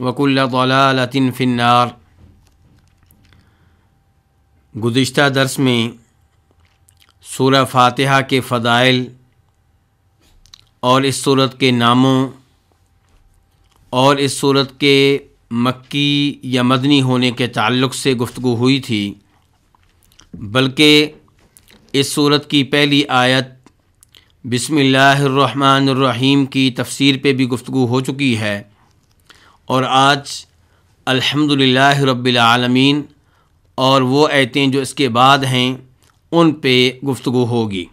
वकुल्ल दलालतिन फ़िन्नार गुज्त दर्स में सूरह फातिहा के फ़दाइल और इस सूरत के नामों और इस सूरत के मक्की या मदनी होने के ताल्लुक से गुफ्तु हुई थी बल्कि इस सूरत की पहली आयत बिसमीम की तफसीर पे भी गुफ्तु हो चुकी है और आज अल्हम्दुलिल्लाह रब्बिल आलमीन और वो आयतें जो इसके बाद हैं उन पे गुफ्तु होगी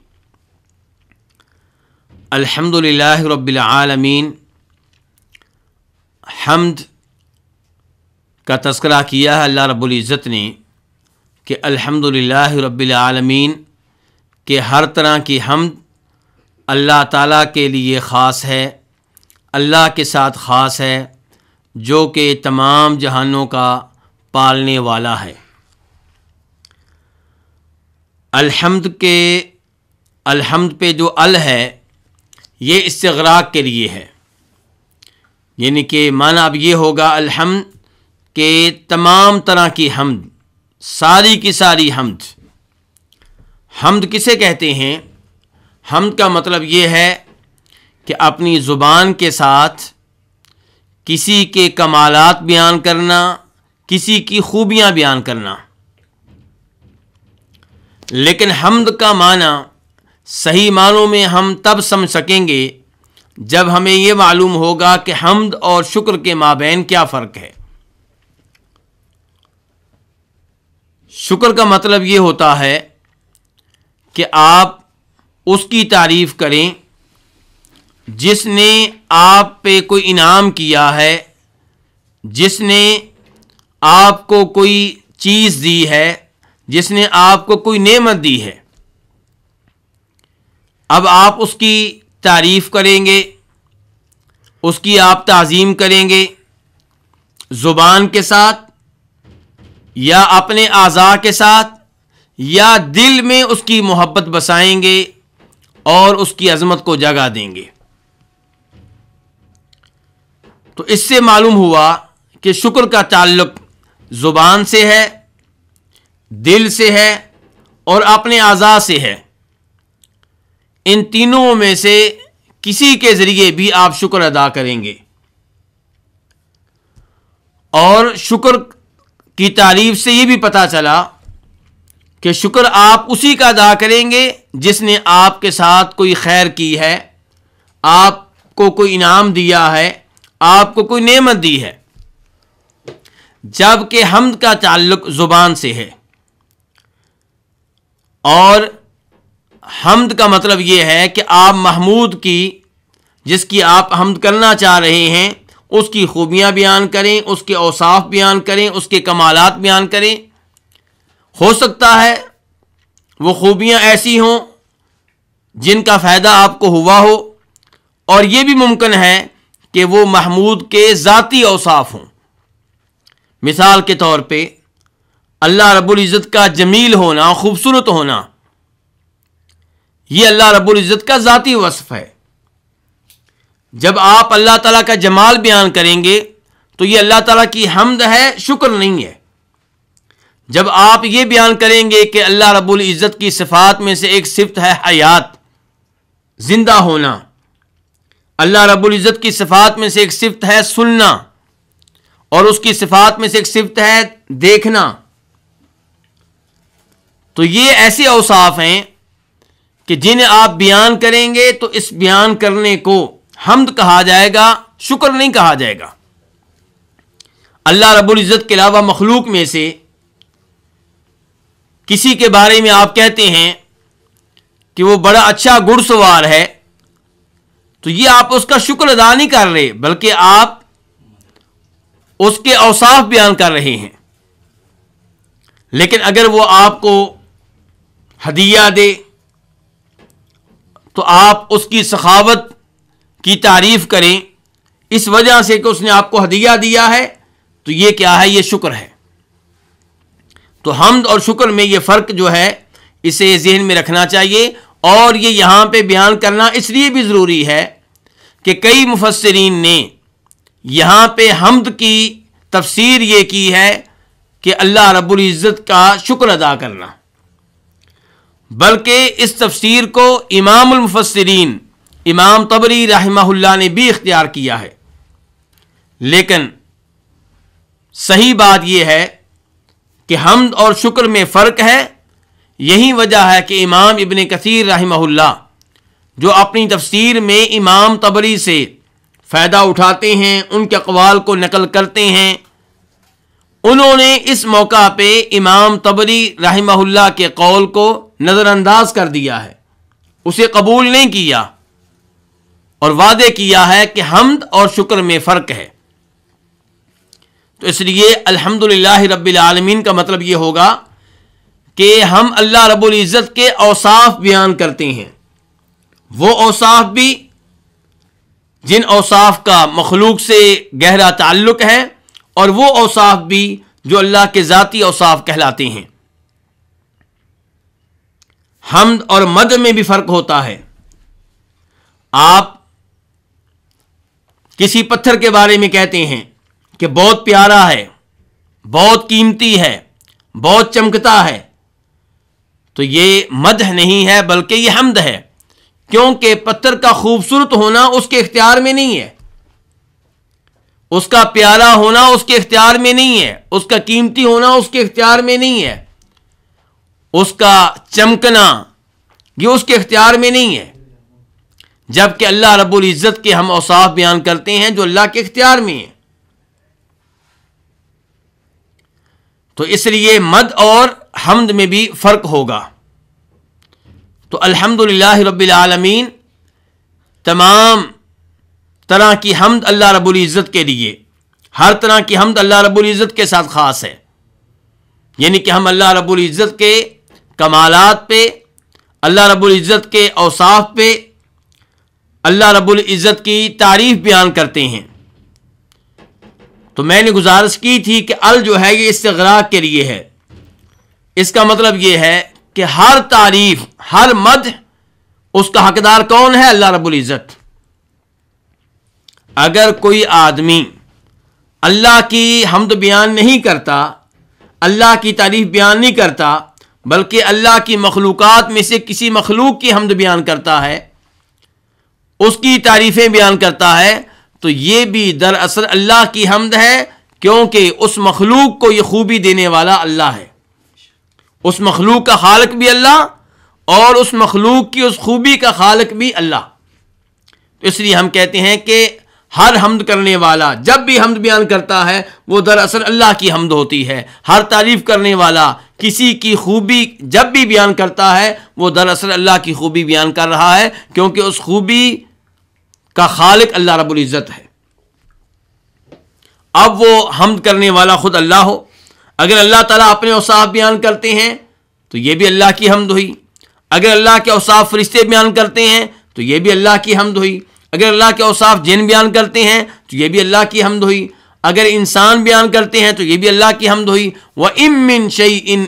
अल्हम्दुलिल्लाह रब्बिल आलमीन हमद का तस्करा किया है अल्लाह रब्बुल इज़्ज़त ने कि अल्हम्दुलिल्लाह रब्बिल आलमीन के हर तरह की हमद अल्लाह ताला के लिए ख़ास है अल्लाह के साथ ख़ास है जो कि तमाम जहानों का पालने वाला है अलहमद के अलहमद पे जो अल है ये इसराक के लिए है यानी कि माना अब ये होगा अलहमद के तमाम तरह की हमद सारी की सारी हमद हमद किसे कहते हैं हमद का मतलब ये है कि अपनी ज़ुबान के साथ किसी के कमालत बयान करना किसी की खूबियाँ बयान करना लेकिन हमद का माना सही मानों में हम तब समझ सकेंगे जब हमें ये मालूम होगा कि हमद और शुक्र के माबेन क्या फ़र्क है शुक्र का मतलब ये होता है कि आप उसकी तारीफ़ करें जिसने आप पे कोई इनाम किया है जिसने आपको कोई चीज़ दी है जिसने आपको कोई नेमत दी है अब आप उसकी तारीफ़ करेंगे उसकी आप तज़ीम करेंगे ज़ुबान के साथ या अपने आज़ा के साथ या दिल में उसकी मोहब्बत बसाएंगे और उसकी अज़मत को जगा देंगे तो इससे मालूम हुआ कि शुक्र का ताल्लुक ज़ुबान से है दिल से है और अपने आज़ा से है इन तीनों में से किसी के ज़रिए भी आप शुक्र अदा करेंगे और शुक्र की तारीफ से ये भी पता चला कि शुक्र आप उसी का अदा करेंगे जिसने आपके साथ कोई खैर की है आपको कोई इनाम दिया है आपको कोई नेमत दी है जबकि हमद का ताल्लुक ज़ुबान से है और हमद का मतलब यह है कि आप महमूद की जिसकी आप हमद करना चाह रहे हैं उसकी खूबियां बयान करें उसके औसाफ बयान करें उसके कमालत बयान करें हो सकता है वो खूबियां ऐसी हों जिनका फ़ायदा आपको हुआ हो और ये भी मुमकिन है कि वो महमूद के ज़ाती अवसाफ हों मिसाल के तौर पर अल्लाह रब्ज़त का जमील होना खूबसूरत होना यह अल्लाह रब्ज़त का ज़ाती वसफ़ है जब आप अल्लाह तला का जमाल बयान करेंगे तो यह अल्लाह तला की हमद है शुक्र नहीं है जब आप ये बयान करेंगे कि अल्लाह रब्ज़त की सिफात में से एक सिफत है हयात ज़िंदा होना अल्लाह रबुल्ज़त की सिफात में से एक सिफत है सुनना और उसकी सिफात में से एक सिफत है देखना तो ये ऐसे अवसाफ हैं कि जिन्हें आप बयान करेंगे तो इस बयान करने को हमद कहा जाएगा शुक्र नहीं कहा जाएगा अल्लाह रबुल्ज़त के अलावा मखलूक में से किसी के बारे में आप कहते हैं कि वो बड़ा अच्छा घुड़सवार है तो ये आप उसका शुक्र अदा नहीं कर रहे बल्कि आप उसके अवसाफ बयान कर रहे हैं लेकिन अगर वो आपको हदिया दे तो आप उसकी सखावत की तारीफ करें इस वजह से कि उसने आपको हदिया दिया है तो ये क्या है ये शुक्र है तो हमद और शुक्र में ये फ़र्क जो है इसे जहन में रखना चाहिए और ये यहाँ पे बयान करना इसलिए भी ज़रूरी है कि कई मुफसरीन ने यहाँ पे हमद की तफसीर ये की है कि अल्लाह रब्बुल इज़्ज़त का शुक्र अदा करना बल्कि इस तफसीर को इमामफसरीन इमाम तबरी रहमहुल्ला ने भी इख्तियार किया है लेकिन सही बात यह है कि हमद और शुक्र में फ़र्क है यही वजह है कि इमाम इबन कसीर रही जो अपनी तफसीर में इमाम तबरी से फ़ायदा उठाते हैं उनके अकवाल को नकल करते हैं उन्होंने इस मौका पर इमाम तबरी रही के कौल को नज़रअंदाज कर दिया है उसे कबूल नहीं किया और वादे किया है कि हमद और शुक्र में फ़र्क है तो इसलिए अल्हम्दुलिल्लाह रबालमीन का मतलब ये होगा कि हम अल्लाह रब्बुल इज़्ज़त के औसाफ बयान करते हैं वो औसाफ भी जिन औसाफ का मखलूक से गहरा ताल्लुक है और वो औसाफ भी जो अल्लाह के ज़ाती औसाफ कहलाते हैं हमद और मद में भी फ़र्क होता है आप किसी पत्थर के बारे में कहते हैं कि बहुत प्यारा है बहुत कीमती है बहुत चमकता है तो ये मदह नहीं है बल्कि ये हमद है क्योंकि पत्थर का खूबसूरत होना उसके इख्तियार में नहीं है उसका प्यारा होना उसके इख्तियार में नहीं है उसका कीमती होना उसके इख्तियार में नहीं है उसका चमकना ये उसके इख्तियार में नहीं है जबकि अल्लाह रब्बुल इज़्ज़त के हम औसाफ बयान करते हैं जो अल्लाह के इख्तियार में है तो इसलिए मद और हमद में भी फ़र्क होगा तो अल्हम्दुलिल्लाह रब्बिल आलमीन तमाम तरह की हमद अल्लाह रब्बुल इज़्ज़त के लिए हर तरह की हमद अल्लाह रब्बुल इज़्ज़त के साथ ख़ास है यानी कि हम अल्लाह रब्बुल इज़्ज़त के कमालत पे अल्लाह रब्बुल इज़्ज़त के अवसाफ पे अल्लाह रब्बुल इज़्ज़त की तारीफ़ बयान करते हैं तो मैंने गुजारिश की थी कि अल जो है ये इसतरा के लिए है इसका मतलब यह है कि हर तारीफ हर मद उसका हकदार कौन है अल्लाह रबुल्ज़त इज़्ज़त अगर कोई आदमी अल्लाह की हमद बयान नहीं करता अल्लाह की तारीफ बयान नहीं करता बल्कि अल्लाह की मखलूक़ात में से किसी मखलूक की हमद बयान करता है उसकी तारीफ़ें बयान करता है तो ये भी दरअसल अल्लाह की हमद है क्योंकि उस मखलूक को ये खूबी देने वाला अल्लाह है उस मखलूक का खालक भी अल्लाह और उस मखलूक की उस खूबी का खालक भी अल्लाह तो इसलिए हम कहते हैं कि हर हमद करने वाला जब भी हमद बयान करता है वो दरअसल अल्लाह की हमद होती है हर तारीफ करने वाला किसी की खूबी जब भी बयान करता है वो दरअसल अल्लाह की खूबी बयान कर रहा है क्योंकि उस खूबी का खालिक अल्लाह रबुल्ज़त है अब वो हमद करने वाला ख़ुद अल्लाह हो अगर अल्लाह तला अपने औसाफ बयान करते हैं तो ये भी अल्लाह की हमद हुई अगर अल्लाह के औसाफ फरिश्ते बयान करते हैं तो ये भी अल्लाह की हमद हुई अगर अल्लाह के औसाफ जिन बयान करते हैं तो ये भी अल्लाह की हमद हुई अगर इंसान बयान करते हैं तो ये भी अल्लाह की हमद हुई व इमिन शई इन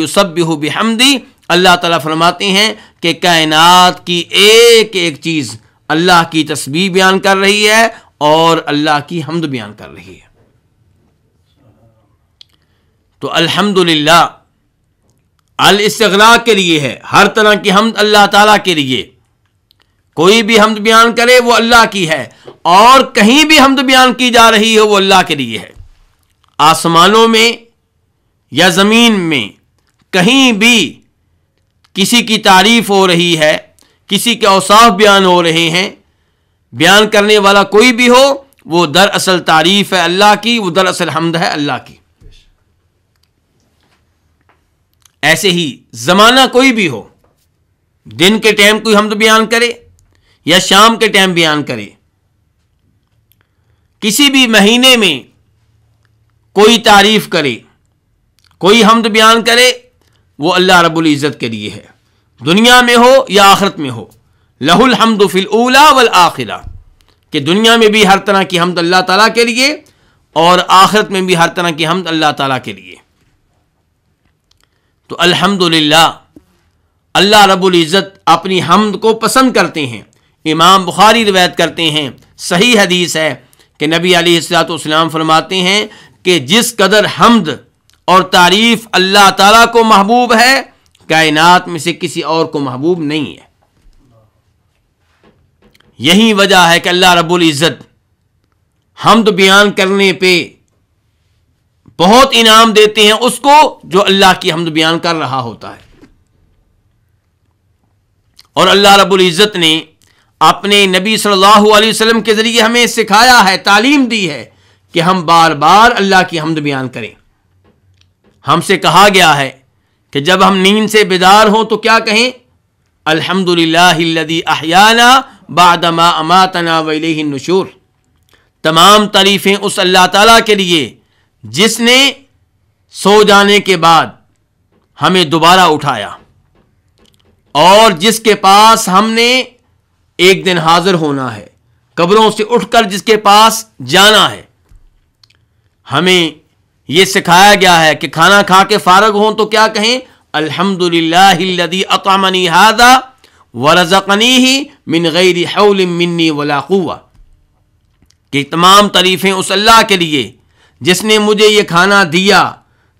युसब हमदी अल्लाह ताला फरमाते हैं कि कायनत की एक एक चीज़ अल्लाह की तस्वीर बयान कर रही है और अल्लाह की हमद बयान कर रही है तो अल्हम्दुलिल्लाह अल इस्तगना के लिए है हर तरह की हमद अल्लाह ताला के लिए कोई भी हमद बयान करे वो अल्लाह की है और कहीं भी हमद बयान की जा रही है वो अल्लाह के लिए है आसमानों में या ज़मीन में कहीं भी किसी की तारीफ हो रही है किसी के औसाफ बयान हो रहे हैं बयान करने वाला कोई भी हो वो दरअसल तारीफ़ है अल्लाह की वो दरअसल हमद है अल्लाह की ऐसे ही ज़माना कोई भी हो दिन के टाइम कोई हमद बयान करे या शाम के टाइम बयान करे किसी भी महीने में कोई तारीफ करे कोई हमद तो बयान करे वो अल्लाह रब्बुल इज़्ज़त के लिए है दुनिया में हो या आखरत में हो लहुल हमद फिल ओला वल आखिरा कि दुनिया में भी हर तरह की हमद अल्लाह ताला के लिए और आखरत में भी हर तरह की हमद अल्लाह ताला के लिए तो अल्हम्दुलिल्लाह अल्लाह रब्बुल इज़्ज़त अपनी हमद को पसंद करते हैं इमाम बुखारी रिवायत करते हैं सही हदीस है कि नबी सलाम फरमाते हैं कि जिस कदर हमद और तारीफ़ अल्लाह ताला को महबूब है कायनात में से किसी और को महबूब नहीं है यही वजह है कि अल्लाह रब्बुल इज़्ज़त हमद बयान करने पर बहुत इनाम देते हैं उसको जो अल्लाह की हमद बयान कर रहा होता है और अल्लाह रब्बुल इज़्ज़त ने अपने नबी सल्लल्लाहु अलैहि वसल्लम के ज़रिए हमें सिखाया है तालीम दी है कि हम बार बार अल्लाह की हमद बयान करें हमसे कहा गया है कि जब हम नींद से बेदार हों तो क्या कहें अल्हम्दुलिल्लाहिल्लज़ी अहयाना बादमा अमातना वलैहिन नशूर तमाम तारीफ़ें उस अल्लाह ताला के लिए जिसने सो जाने के बाद हमें दोबारा उठाया और जिसके पास हमने एक दिन हाजिर होना है कब्रों से उठकर जिसके पास जाना है हमें यह सिखाया गया है कि खाना खा के फारग हों तो क्या कहें अल्हम्दुलिल्लाहिल्लज़ी अतामनी हादा वरज़कनी ही मिन गैरी हौल मिन्नी वला कि तमाम तारीफ़ें उस अल्लाह के लिए जिसने मुझे ये खाना दिया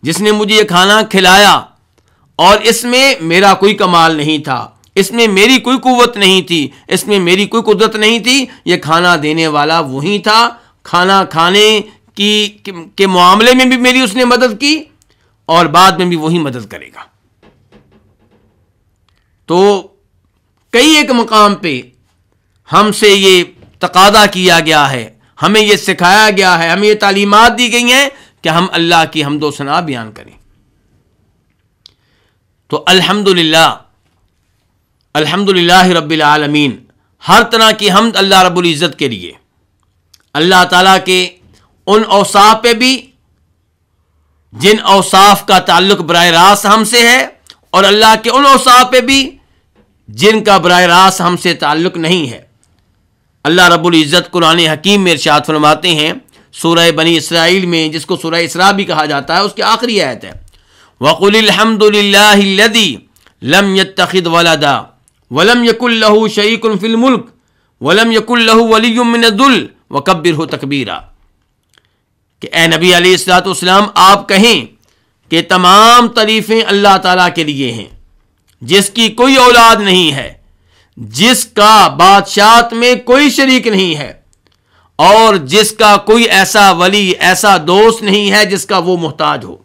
जिसने मुझे ये खाना खिलाया और इसमें मेरा कोई कमाल नहीं था इसमें मेरी कोई कुवत नहीं थी इसमें मेरी कोई कुदरत नहीं थी ये खाना देने वाला वही था खाना खाने की के, के मामले में भी मेरी उसने मदद की और बाद में भी वही मदद करेगा तो कई एक मकाम पे हमसे ये तकादा किया गया है हमें यह सिखाया गया है हमें यह तालीमत दी गई हैं कि हम अल्लाह की हमदो सना बयान करें तो अल्हम्दुलिल्लाह अल्हम्दुलिल्लाह रब्बिल आलमीन हर तरह की हमद अल्लाह रब्बुल इज़्ज़त के लिए अल्लाह ताला के उन अवसाफ पे भी जिन अवसाफ का ताल्लुक बर रास्त हमसे है और अल्लाह के उन अवसाफ पे भी जिनका बर रास्त हमसे ताल्लुक नहीं है अल्लाह रब्बुल इज़्ज़त कुरान हकीम में इरशाद फरमाते हैं सूरह बनी इसराइल में जिसको सूरह इसरा भी कहा जाता है उसकी आखिरी आयत है वक़ुलहमदिल्लादी लम यतखद वलादा वलम यकुल्लहू शरीकुन फिल मुल्क वलम यकुल्लहू वलीमिनदुल व कब्बिर हो तकबीरा कि ए नबी अलैहिस्सलाम आप कहें कि तमाम तारीफ़ें अल्लाह ताला के लिए हैं जिसकी कोई औलाद नहीं है जिसका बादशाहत में कोई शरीक नहीं है और जिसका कोई ऐसा वली ऐसा दोस्त नहीं है जिसका वो मोहताज हो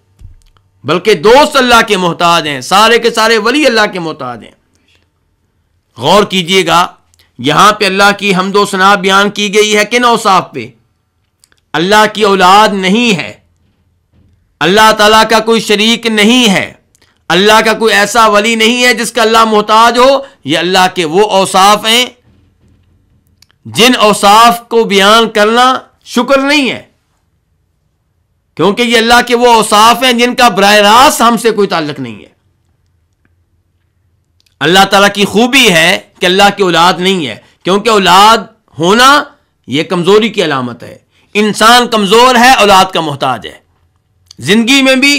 बल्कि दोस्त अल्लाह के मोहताज हैं सारे के सारे वली अल्लाह के मोहताज हैं गौर कीजिएगा यहां पे अल्लाह की हमदोसना बयान की गई है किन औसाफ पे अल्लाह की औलाद नहीं है अल्लाह तला का कोई शरीक नहीं है अल्लाह का कोई ऐसा वली नहीं है जिसका अल्लाह मोहताज हो ये अल्लाह के वो औसाफ हैं जिन औसाफ को बयान करना शुक्र नहीं है क्योंकि ये अल्लाह के वो औसाफ हैं जिनका बर रास्त हमसे कोई ताल्लुक नहीं है अल्लाह तला की खूबी है कि अल्लाह की औलाद नहीं है क्योंकि औलाद होना यह कमज़ोरी की अलामत है इंसान कमज़ोर है औलाद का मोहताज है ज़िंदगी में भी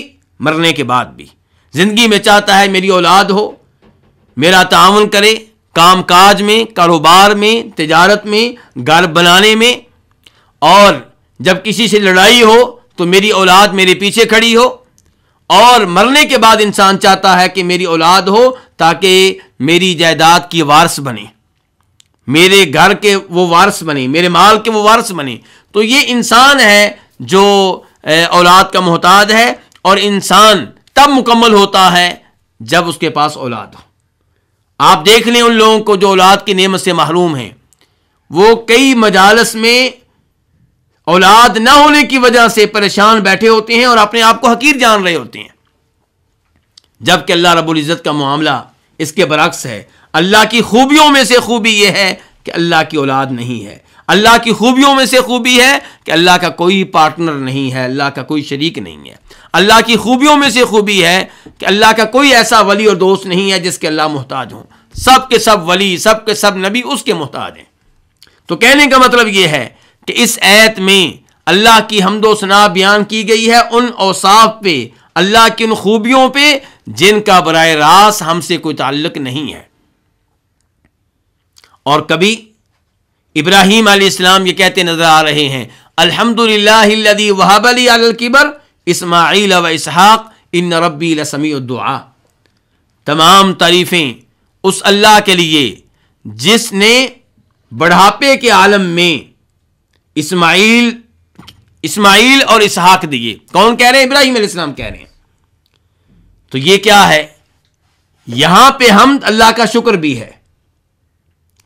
मरने के बाद भी ज़िंदगी में चाहता है मेरी औलाद हो मेरा ताउन करे काम काज में कारोबार में तजारत में घर बनाने में और जब किसी से लड़ाई हो तो मेरी औलाद मेरे पीछे खड़ी हो और मरने के बाद इंसान चाहता है कि मेरी औलाद हो ताकि मेरी जायदाद की वारस बने मेरे घर के वो वारस बने मेरे माल के वो वारस बने तो ये इंसान है जो औलाद का मोहताज है और इंसान तब मुकम्मल होता है जब उसके पास औलाद हो आप देख लें उन लोगों को जो औलाद की नेमत से महरूम हैं वो कई मजालस में औलाद ना होने की वजह से परेशान बैठे होते हैं और अपने आप को हकीर जान रहे होते हैं जबकि अल्लाह रबुल्ज़त का मामला इसके बरक्स है अल्लाह की खूबियों में से खूबी यह है कि अल्लाह की औलाद नहीं है अल्लाह की खूबियों में से खूबी है कि अल्लाह का कोई पार्टनर नहीं है अल्लाह का कोई शरीक नहीं है अल्लाह की खूबियों में से खूबी है कि अल्लाह का कोई ऐसा वली और दोस्त नहीं है जिसके अल्लाह मोहताज हों सब के सब वली सब के सब नबी उसके मोहताज हैं तो कहने का मतलब यह है कि इस ऐत में अल्लाह की हमदोसना बयान की गई है उन औसाफ पे अल्लाह की उन खूबियों पे जिनका बर रास्त हमसे कोई ताल्लुक नहीं है और कभी इब्राहीम आसमाम ये कहते नजर आ रहे हैं अलहमदिल्लादी वहाबली अलकिबर इसमाइल व इसहाक इन रबी लसमी दुआ तमाम तारीफ़ें उस अल्लाह के लिए जिसने बढ़ापे के आलम में इस्माइल इस्माइल और इसहाक दिए कौन कह रहे हैं इब्राहिम इस्लाम कह रहे हैं तो ये क्या है यहां पे हम अल्लाह का शुक्र भी है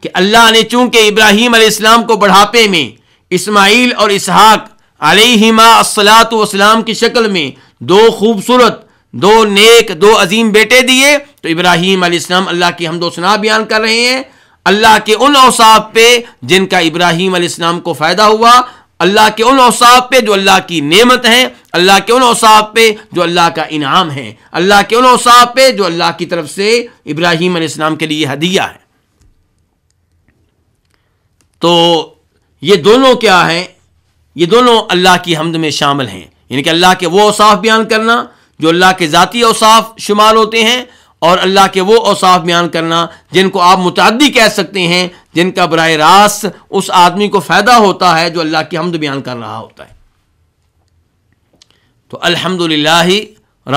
कि अल्लाह ने चूंकि इब्राहीम आसमाम को बढ़ापे में इस्माइल और इसहाक अलहिमासलात वसलाम की शक्ल में दो खूबसूरत दो नेक दो अजीम बेटे दिए तो इब्राहीम आसमाम अल्लाह की हमदोसना बयान कर रहे हैं अल्लाह के उन अवसाफ पे जिनका इब्राहीम आसमाम को फ़ायदा हुआ अल्लाह के उन अवसाफ पे जो अल्लाह की नेमत है अल्लाह के उन अवसाफ पे जो अल्लाह का इनाम है अल्लाह के उन अवसाफ पे जो अल्लाह की तरफ से इब्राहिम आसमाम के लिए हदिया है तो ये दोनों क्या हैं ये दोनों अल्लाह की हमद में शामिल हैं यानी कि अल्लाह के वो असाफ़ बयान करना जो अल्लाह के ज़ाती औसाफ शुमार होते हैं और अल्लाह के वो औसाफ बयान करना जिनको आप मुतदी कह सकते हैं जिनका बर रास्त उस आदमी को फ़ायदा होता है जो अल्लाह की हमद बयान कर रहा होता है तो अल्हम्दुलिल्लाह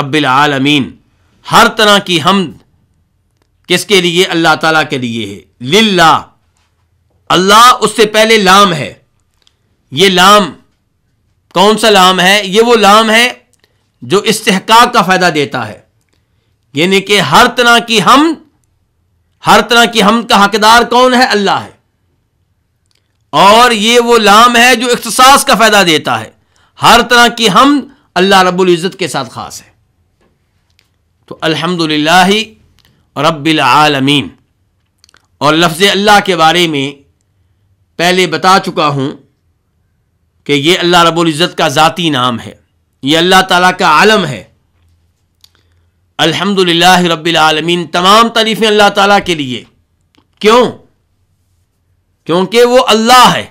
रबालमीन हर तरह की हमद किसके लिए अल्लाह ताला के लिए है लिल्ला अल्लाह उससे पहले लाम है ये लाम कौन सा लाम है ये वो लाम है जो इस्तेहकाक का फ़ायदा देता है यानी कि हर तरह की हम हर तरह की हम का हकदार कौन है अल्लाह है और ये वो लाम है जो इख्तसास का फ़ायदा देता है हर तरह की हम अल्लाह रब्बुल इज़्ज़त के साथ ख़ास है तो अल्हम्दुलिल्लाह रब्बिल आलमीन और लफ्ज़ अल्लाह के बारे में पहले बता चुका हूँ कि ये अल्लाह रबुल्ज़त का ज़ाती नाम है ये अल्लाह ताला का आलम है अल्हम्दुलिल्लाह रब्बिल आलमीन तमाम तारीफ़ें अल्लाह ताला के लिए क्यों क्योंकि वो अल्लाह है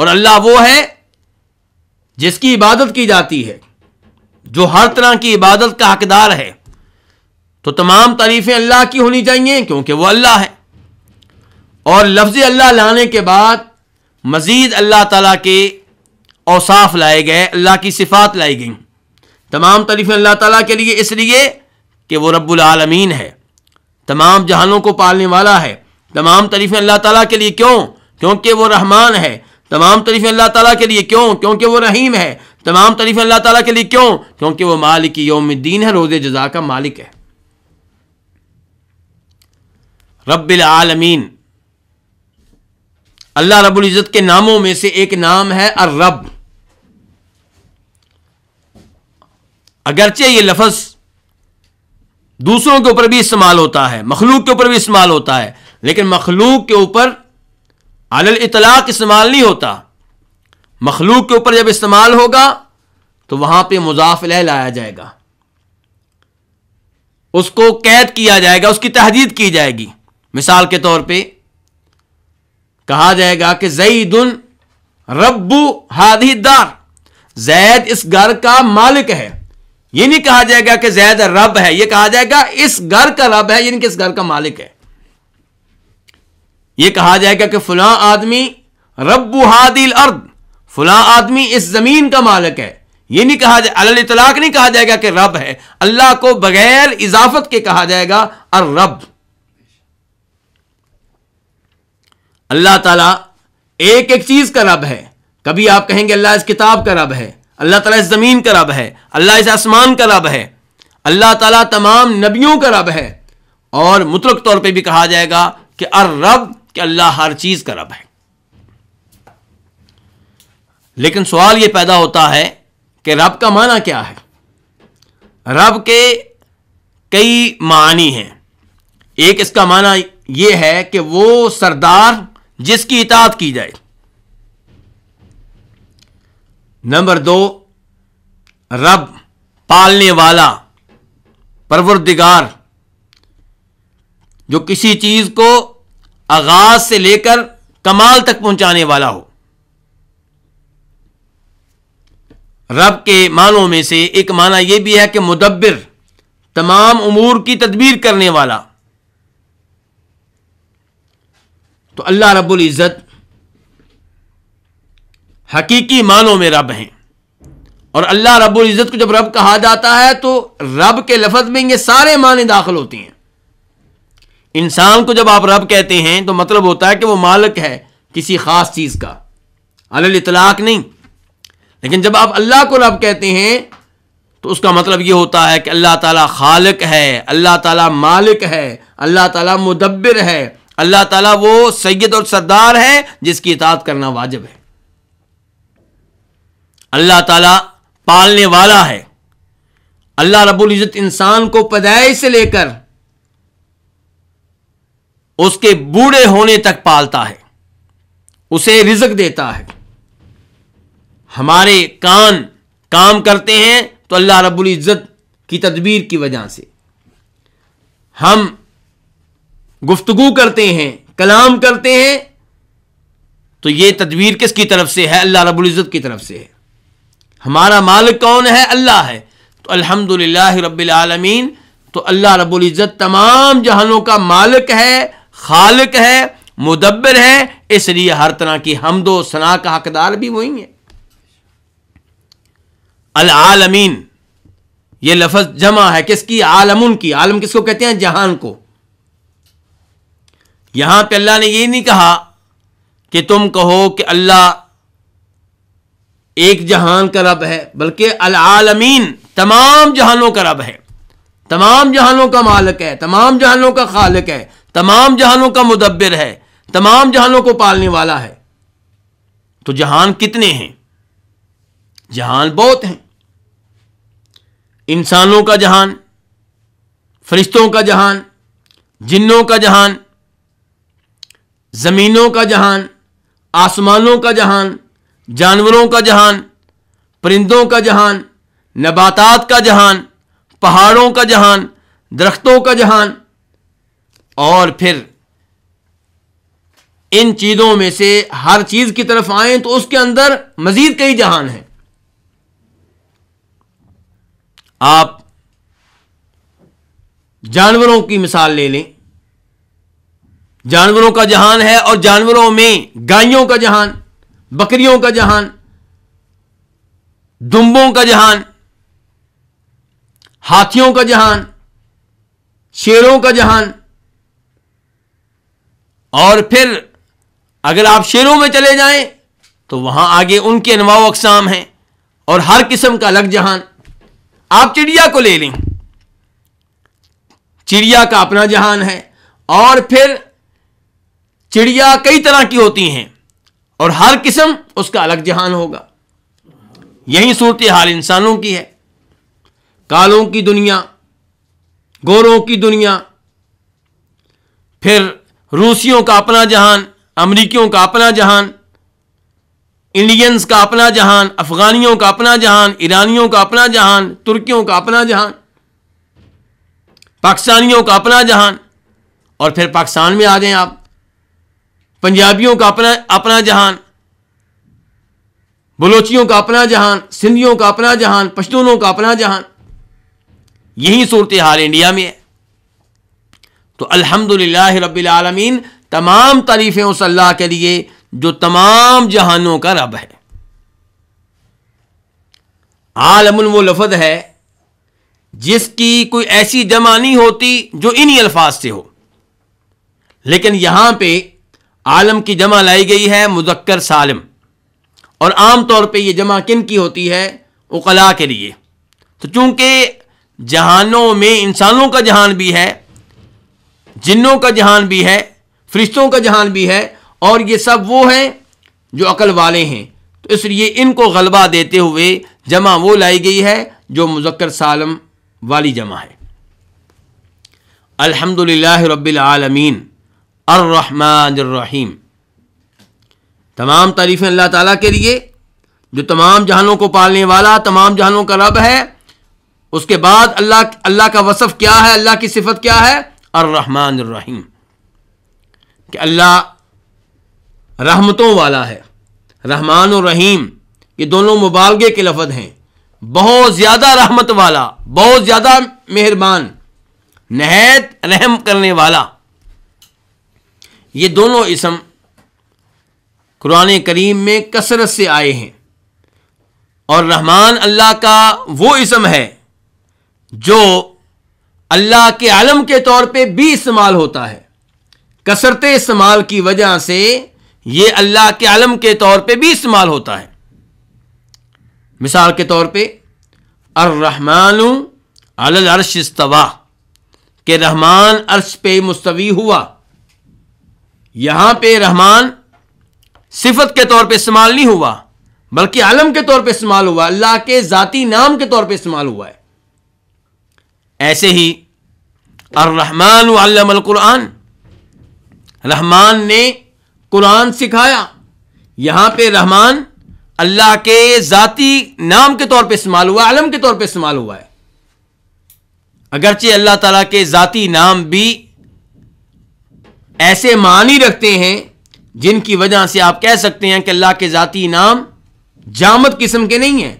और अल्लाह वो है जिसकी इबादत की जाती है जो हर तरह की इबादत का हकदार है तो तमाम तारीफ़ें अल्लाह की होनी चाहिए क्योंकि वो अल्लाह है और लफ्ज़ अल्लाह लाने के बाद मज़ीद अल्लाह ताला के औसाफ लाए गए अल्लाह की सिफात लाई गई तमाम तरीफ़ें अल्लाह ताला के लिए इसलिए कि वो रब्बुल आलमीन है तमाम जहानों को पालने वाला है तमाम तरीफ़ें अल्लाह ताला के लिए क्यों क्योंकि वो रहमान है तमाम तरीफ़ें अल्लाह ताला के लिए क्यों क्योंकि वो रहीम है तमाम तरीफ़ें अल्लाह ताला के लिए क्यों क्योंकि वो मालिक योमद्दीन है रोज़ जजा का मालिक है रब्बिल आलमीन अल्लाह रब्बुल इज़्ज़त के नामों में से एक नाम है अर रब अगरचे ये लफज दूसरों के ऊपर भी इस्तेमाल होता है मखलूक के ऊपर भी इस्तेमाल होता है लेकिन मखलूक के ऊपर अलल इतलाक इस्तेमाल नहीं होता मखलूक के ऊपर जब इस्तेमाल होगा तो वहां पे मुजाफिल लाया जाएगा उसको कैद किया जाएगा उसकी तहदीद की जाएगी मिसाल के तौर पर कहा जाएगा कि जईदुन रब्बू हादीदार जैद इस घर का मालिक है ये नहीं कहा जाएगा कि जैद रब है ये कहा जाएगा इस घर का रब है यानी कि इस घर का मालिक है ये कहा जाएगा कि फला आदमी रब्बू हादिल अर्द फला आदमी इस जमीन का मालिक है ये नहीं कहा जाए इतलाक नहीं कहा जाएगा कि रब है अल्लाह को बगैर इजाफत के कहा जाएगा अर रब अल्लाह ताला एक एक चीज़ का रब है कभी आप कहेंगे अल्लाह इस किताब का रब है अल्लाह ताला इस ज़मीन का रब है अल्लाह इस आसमान का रब है अल्लाह ताला तमाम नबियों का रब है और मुतलक तौर पे भी कहा जाएगा कि अर रब कि अल्लाह हर चीज़ का रब है लेकिन सवाल यह पैदा होता है कि रब का माना क्या है रब के कई मानी हैं एक इसका माना यह है कि वो सरदार जिसकी इतात की जाए नंबर दो रब पालने वाला परवरदिगार जो किसी चीज को आगाज से लेकर कमाल तक पहुंचाने वाला हो रब के मानों में से एक माना यह भी है कि मुदब्बिर तमाम उमूर की तदबीर करने वाला तो अल्लाह रब्बुल इज़्ज़त हकीकी मानों में रब हैं और अल्लाह रब्बुल इज़्ज़त को जब रब कहा जाता है तो रब के लफज में ये सारे माने दाखिल होते हैं इंसान को जब आप रब कहते हैं तो मतलब होता है कि वो मालिक है किसी ख़ास चीज़ का अल इतलाक नहीं लेकिन जब आप अल्लाह को रब कहते हैं तो उसका मतलब ये होता है कि अल्लाह ताला खालिक है अल्लाह ताला मालिक है अल्लाह ताला मुदब्बिर है अल्लाह ताला वो सैयद और सरदार है जिसकी इतात करना वाजिब है अल्लाह ताला पालने वाला है अल्लाह रब्बुल इज़्ज़त इंसान को पैदाइश से लेकर उसके बूढ़े होने तक पालता है उसे रिजक देता है हमारे कान काम करते हैं तो अल्लाह रब्बुल इज़्ज़त की तदबीर की वजह से हम गुफ्तु करते हैं कलाम करते हैं तो ये तदवीर किसकी तरफ से है अल्लाह रबुल्ज़त की तरफ से है हमारा मालिक कौन है अल्लाह है तो अल्हम्दुलिल्लाह रब्बिलआलमीन तो अल्लाह रबुल्ज़त तमाम जहानों का मालिक है खालिक है मुदब्बर है इसलिए हर तरह की हमदो सना का हकदार भी वही है अलआलमीन ये लफज जमा है किसकी आलम उनकी आलम किसको कहते हैं जहान को यहां पे अल्लाह ने ये नहीं कहा कि तुम कहो कि अल्लाह एक जहान का रब है बल्कि अल आलमीन तमाम जहानों का रब है तमाम जहानों का मालिक है तमाम जहानों का खालिक है तमाम जहानों का मुदब्बिर है तमाम जहानों को पालने वाला है तो जहान कितने हैं जहान बहुत हैं इंसानों का जहान फरिश्तों का जहान जिन्नों का जहान ज़मीनों का जहान आसमानों का जहान जानवरों का जहान परिंदों का जहान नबातात का जहान पहाड़ों का जहान दरख्तों का जहान और फिर इन चीज़ों में से हर चीज़ की तरफ आए तो उसके अंदर मज़ीद कई जहान हैं आप जानवरों की मिसाल ले लें जानवरों का जहान है और जानवरों में गायों का जहान बकरियों का जहान दुम्बों का जहान हाथियों का जहान शेरों का जहान और फिर अगर आप शेरों में चले जाएं तो वहां आगे उनके अनवाव अकसाम हैं और हर किस्म का अलग जहान आप चिड़िया को ले लें चिड़िया का अपना जहान है और फिर चिड़िया कई तरह की होती हैं और हर किस्म उसका अलग जहान होगा यही सूरत हाल इंसानों की है कालों की दुनिया गोरों की दुनिया फिर रूसियों का अपना जहान अमरीकियों का अपना जहान इंडियंस का अपना जहान अफगानियों का अपना जहान ईरानियों का अपना जहान तुर्कियों का अपना जहान पाकिस्तानियों का अपना जहान और फिर पाकिस्तान में आ गए आप पंजाबियों का अपना अपना जहान बलोचियों का अपना जहान सिंधियों का अपना जहान पश्तूनों का अपना जहान यही सूरत हाल इंडिया में है तो अल्हम्दुलिल्लाह रब्बिल आलमीन तमाम तारीफ़ें उस अल्लाह के लिए जो तमाम जहानों का रब है आलमन वो लफज है जिसकी कोई ऐसी जमा नहीं होती जो इन्हीं अल्फाज से हो लेकिन यहां पे आलम की जमा लाई गई है मुजक्कर सालम और आम तौर पे ये जमा किन की होती है उकला के लिए तो चूंकि जहानों में इंसानों का जहान भी है जिन्नों का जहान भी है फरिश्तों का जहान भी है और ये सब वो हैं जो अकल वाले हैं तो इसलिए इनको गलबा देते हुए जमा वो लाई गई है जो मुजक्कर सालम वाली जमा है अल्हम्दुलिल्लाह रब्बिल आलमीन अर्रहमानरहीम तमाम तारीफ़ें अल्लाह ताला के लिए जो तमाम जहानों को पालने वाला तमाम जहानों का रब है उसके बाद अल्लाह अल्लाह का वसफ़ क्या है अल्लाह की सिफत क्या है अर्रहमानरहीम कि अल्लाह रहमतों वाला है रहमान और रहीम ये दोनों मुबालगे के लफज हैं बहुत ज़्यादा रहमत वाला बहुत ज़्यादा मेहरबान नहत रहम करने वाला ये दोनों इसम कुरान करीम में कसरत से आए हैं और रहमान अल्लाह का वो इसम है जो अल्लाह के आलम के तौर पर भी इस्तेमाल होता है कसरत इस्तेमाल की वजह से ये अल्लाह के आलम के तौर पर भी इस्तेमाल होता है मिसाल के तौर पे अर्रहमान अल अर्श इस्तवा के रहमान अर्श पे मुस्तवी हुआ यहां पे रहमान सिफत के तौर पे इस्तेमाल नहीं हुआ बल्कि आलम के तौर पे इस्तेमाल हुआ अल्लाह के ज़ाती नाम के तौर पे इस्तेमाल हुआ है ऐसे ही और अर्रहमान कुरान रहमान ने कुरान सिखाया यहां पे रहमान अल्लाह के ज़ाती नाम के तौर पे इस्तेमाल हुआ आलम के तौर पे इस्तेमाल हुआ है अगरचे अल्लाह तला के जाति नाम भी ऐसे मानी रखते हैं जिनकी वजह से आप कह सकते हैं कि अल्लाह के जाति नाम जामद किस्म के नहीं हैं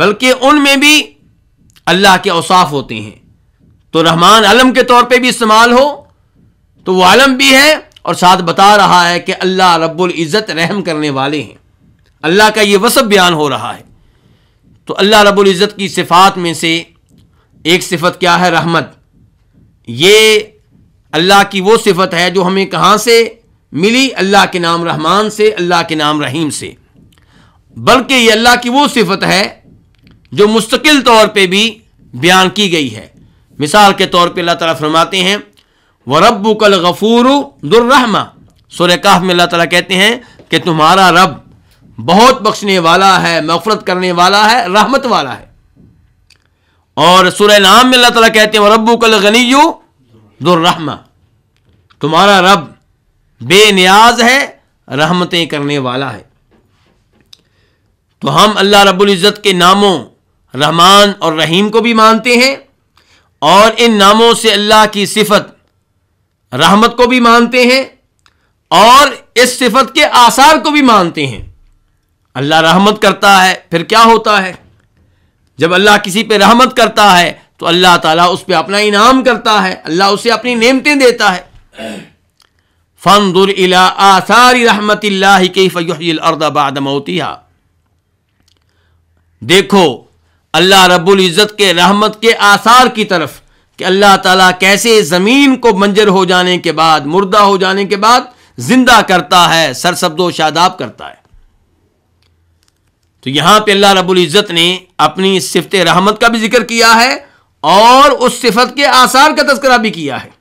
बल्कि उनमें भी अल्लाह के औसाफ होते हैं तो रहमान आलम के तौर पे भी इस्तेमाल हो तो वो आलम भी है और साथ बता रहा है कि अल्लाह रब्बुल इज़्ज़त रहम करने वाले हैं अल्लाह का ये वसब बयान हो रहा है तो अल्लाह रब्बुल इज़्ज़त की सिफ़ात में से एक सिफत क्या है रहमत ये अल्लाह की वो सिफत है जो हमें कहाँ से मिली अल्लाह के नाम रहमान से अल्लाह के नाम रहीम से बल्कि ये अल्लाह की वो सिफत है जो मुस्तकिल तौर पर भी बयान की गई है मिसाल के तौर पर अल्लाह तला फरमाते हैं व रब कल गफूर दुर्रहमा सुर काफ में अल्लाह ताला कहते हैं कि तुम्हारा रब बहुत बख्शने वाला है मफरत करने वाला है रहमत वाला है और सुर नाम में अल्लाह ताला कहते हैं रब्बू कल गनीयू दुर्रहमा तुम्हारा रब बेनियाज है रहमतें करने वाला है तो हम अल्लाह रब्बुल इज़्ज़त के नामों रहमान और रहीम को भी मानते हैं और इन नामों से अल्लाह की सिफत रहमत को भी मानते हैं और इस सिफत के आसार को भी मानते हैं अल्लाह रहमत करता है फिर क्या होता है जब अल्लाह किसी पे रहमत करता है तो अल्लाह ताला उस पर अपना इनाम करता है अल्लाह उसे अपनी नेमतें देता है फंदुर इला आसार रहमत के मोतिया देखो अल्लाह रब्बुल इज़्ज़त के रहमत के आसार की तरफ कि अल्लाह ताला कैसे ज़मीन को मंजर हो जाने के बाद मुर्दा हो जाने के बाद ज़िंदा करता है सरसब्दो शादाब करता है तो यहाँ पे अल्लाह रब्बुल इज़्ज़त ने अपनी सिफत रहमत का भी जिक्र किया है और उस सिफत के आसार का तस्करा भी किया है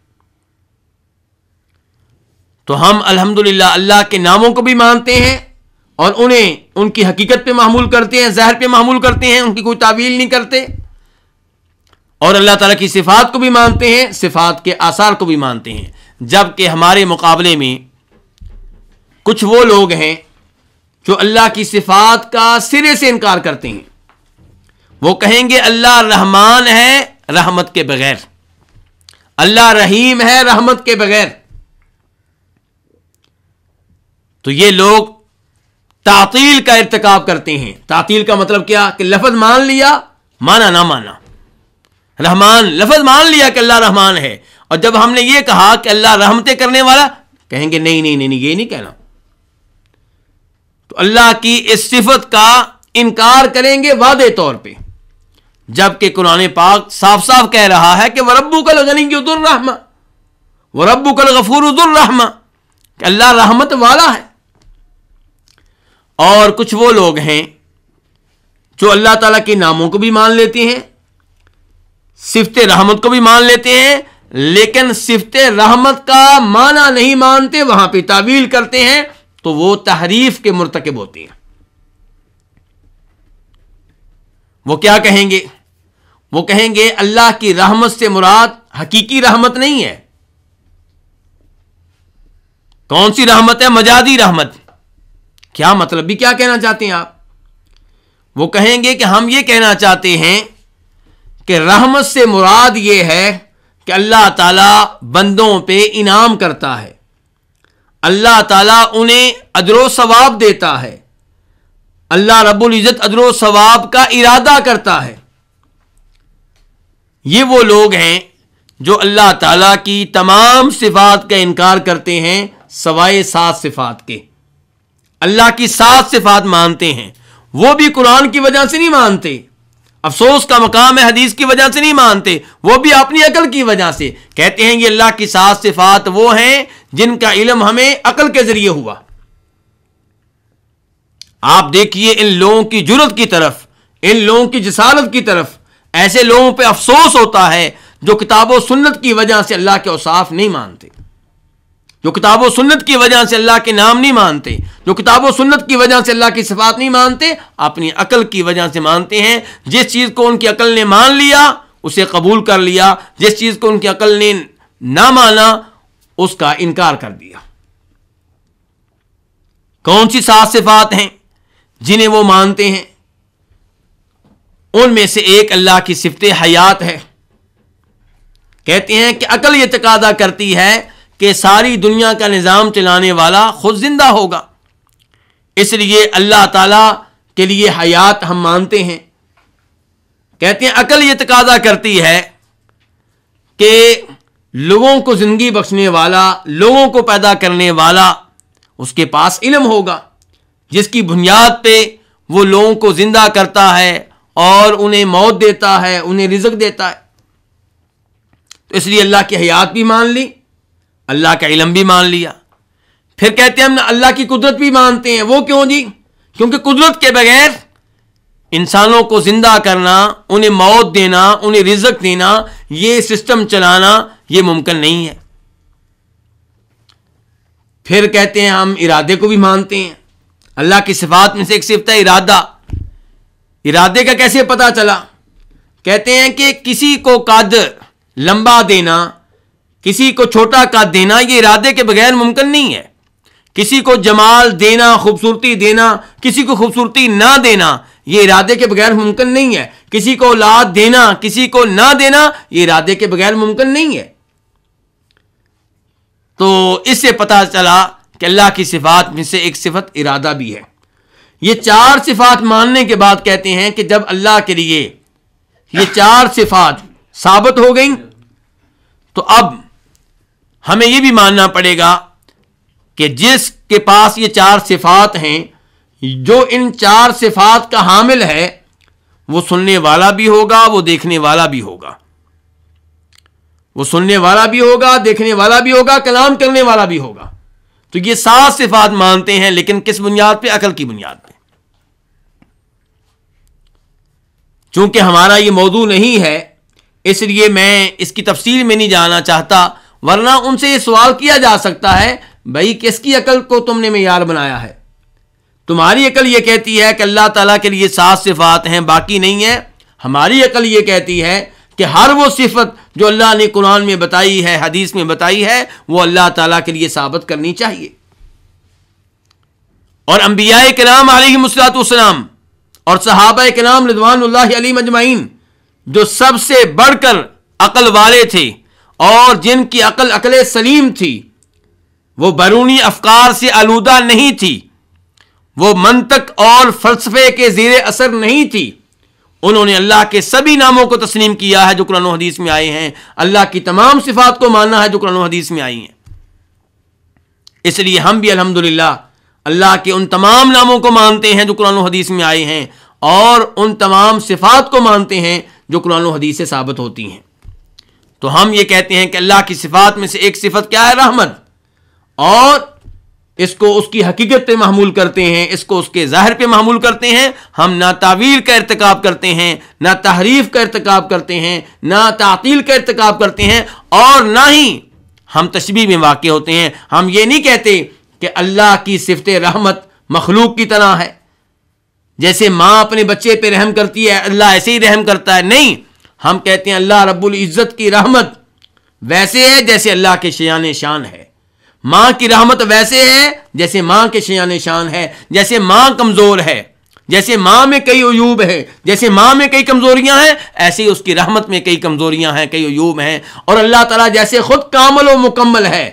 तो हम अल्हम्दुलिल्लाह अल्लाह के नामों को भी मानते हैं और उन्हें उनकी हकीकत पे मामूल करते हैं जहर पे मामूल करते हैं उनकी कोई तावील नहीं करते और अल्लाह ताला की सिफात को भी मानते हैं सिफात के आसार को भी मानते हैं जबकि हमारे मुकाबले में कुछ वो लोग हैं जो अल्लाह की सिफात का सिरे से इनकार करते हैं वो कहेंगे अल्लाह रहमान है रहमत के बगैर अल्लाह रहीम है रहमत के बगैर तो ये लोग तातील का इरतकाब करते हैं तातील का मतलब क्या कि लफज मान लिया माना ना माना रहमान लफज मान लिया कि अल्लाह रहमान है और जब हमने ये कहा कि अल्लाह रहमतें करने वाला कहेंगे नहीं नहीं नहीं, नहीं ये नहीं कहना तो अल्लाह की इस सिफत का इनकार करेंगे वादे तौर पर जबकि कुरान पाक साफ साफ कह रहा है कि वरबू कल गनीदुररहमा वरबू कल गफूर रहमा कि अल्लाह रहमत वाला है और कुछ वो लोग हैं जो अल्लाह ताला के नामों को भी मान लेते हैं सिफत रहमत को भी मान लेते हैं लेकिन सिफत रहमत का माना नहीं मानते वहां पे तावील करते हैं तो वो तहरीफ के मुरतकब होते हैं वो क्या कहेंगे वो कहेंगे अल्लाह की रहमत से मुराद हकीकी रहमत नहीं है कौन सी रहमत है मजादी रहमत क्या मतलब भी क्या कहना चाहते हैं आप वो कहेंगे कि हम ये कहना चाहते हैं कि रहमत से मुराद ये है कि अल्लाह ताला बंदों पे इनाम करता है अल्लाह ताला उन्हें अदरो सवाब देता है अल्लाह रब्बुल इज़्ज़त अदरो सवाब का इरादा करता है ये वो लोग हैं जो अल्लाह ताला की तमाम सिफात का इनकार करते हैं सवाए सात सिफात के अल्लाह की सात सिफात मानते हैं वो भी कुरान की वजह से नहीं मानते अफसोस का मकाम है हदीस की वजह से नहीं मानते वो भी अपनी अकल की वजह से कहते हैं ये अल्लाह की सात सिफात वो हैं जिनका इलम हमें अकल के जरिए हुआ आप देखिए इन लोगों की जुरत की तरफ इन लोगों की जसालत की तरफ ऐसे लोगों पे अफसोस होता है जो किताब सुन्नत की वजह से अल्लाह के औसाफ नहीं मानते जो किताब सुन्नत की वजह से अल्लाह के नाम नहीं मानते जो किताब सुन्नत की वजह से अल्लाह की सिफात नहीं मानते अपनी अकल की वजह से मानते हैं जिस चीज़ को उनकी अकल ने मान लिया उसे कबूल कर लिया जिस चीज़ को उनकी अकल ने ना माना उसका इनकार कर दिया कौन सी सात सिफात हैं जिन्हें वो मानते हैं उनमें से एक अल्लाह की सिफत हयात है कहते हैं कि अकल ये तकादा करती है कि सारी दुनिया का निज़ाम चलाने वाला खुद जिंदा होगा इसलिए अल्लाह ताला के लिए हयात हम मानते हैं कहते हैं अकल ये तकादा करती है कि लोगों को ज़िंदगी बख्शने वाला लोगों को पैदा करने वाला उसके पास इलम होगा जिसकी बुनियाद पर वो लोगों को ज़िंदा करता है और उन्हें मौत देता है उन्हें रिजक देता है तो इसलिए अल्लाह की हयात भी मान ली अल्लाह का इलम भी मान लिया फिर कहते हैं हम अल्लाह की कुदरत भी मानते हैं वो क्यों जी क्योंकि कुदरत के बगैर इंसानों को जिंदा करना उन्हें मौत देना उन्हें रिजक देना ये सिस्टम चलाना ये मुमकिन नहीं है फिर कहते हैं हम इरादे को भी मानते हैं अल्लाह की सिफात में से एक सिफत है इरादा इरादे का कैसे पता चला कहते हैं कि किसी को कद लंबा देना किसी को छोटा कद देना ये इरादे के बगैर मुमकिन नहीं है किसी को जमाल देना खूबसूरती देना किसी को खूबसूरती ना देना ये इरादे के बगैर मुमकिन नहीं है किसी को औलाद देना किसी को ना देना ये इरादे के बगैर मुमकिन नहीं है तो इससे पता चला कि अल्लाह की सिफात में से एक सिफत इरादा भी है ये चार सिफात मानने के बाद कहते हैं कि जब अल्लाह के लिए ये चार सिफात साबित हो गई तो अब हमें यह भी मानना पड़ेगा कि जिसके पास ये चार सिफात हैं जो इन चार सिफात का हामिल है वो सुनने वाला भी होगा वो देखने वाला भी होगा वो सुनने वाला भी होगा देखने वाला भी होगा कलाम करने वाला भी होगा तो ये सात सिफात मानते हैं लेकिन किस बुनियाद पे अकल की बुनियाद चूंकि हमारा ये मौजू नहीं है इसलिए मैं इसकी तफसील में नहीं जाना चाहता वरना उनसे ये सवाल किया जा सकता है भाई किसकी अकल को तुमने मैार बनाया है तुम्हारी अकल ये कहती है कि अल्लाह ताला के लिए सात सिफात हैं बाकी नहीं है हमारी अकल ये कहती है कि हर वो सिफत जो अल्लाह ने कुरान में बताई है हदीस में बताई है वो अल्लाह ताला के लिए साबित करनी चाहिए और अम्बिया कराम आलम और सहाबा के नाम रिजवान अली मजमाइन जो सबसे बढ़कर अकल वाले थे और जिनकी अकल अकल सलीम थी वो बरूनी अफकार से आलूदा नहीं थी वो मंतक और फलसफे के ज़ेर असर नहीं थी उन्होंने अल्लाह के सभी नामों को तस्लीम किया है जो कुरान हदीस में आए हैं अल्लाह की तमाम सिफात को मानना है जो कुरान हदीस में आई हैं इसलिए हम भी अल्हम्दुलिल्लाह अल्लाह के उन तमाम नामों को मानते हैं जो कुरान हदीस में आए हैं और उन तमाम सिफात को मानते हैं जो कुरान हदीस से साबित होती हैं तो हम ये कहते हैं कि अल्लाह की सिफात में से एक सिफत क्या है रहमत और इसको उसकी हकीकत पे महमूल करते हैं इसको उसके ज़ाहिर पे महमूल करते हैं हम ना तावीर का इरतकब करते हैं ना तहरीफ का इरतकब करते हैं ना तातील का इरतकब करते हैं और ना ही हम तशबी में वाक़ होते हैं हम ये नहीं कहते कि अल्लाह की सिफत रहमत मखलूक की तरह है जैसे माँ अपने बच्चे पे रहम करती है अल्लाह ऐसे ही रहम करता है नहीं हम कहते हैं अल्लाह रब्बुल इज़्ज़त की रहमत वैसे है जैसे अल्लाह के शयान शान है माँ की रहमत वैसे है जैसे माँ के शयान शान है जैसे माँ कमज़ोर है जैसे माँ में कई अयूब है जैसे माँ में कई कमज़ोरियाँ हैं ऐसे ही उसकी रहमत में कई कमज़ोरियाँ हैं कई अयूब हैं और अल्लाह ताला जैसे ख़ुद कामल व मुकम्मल है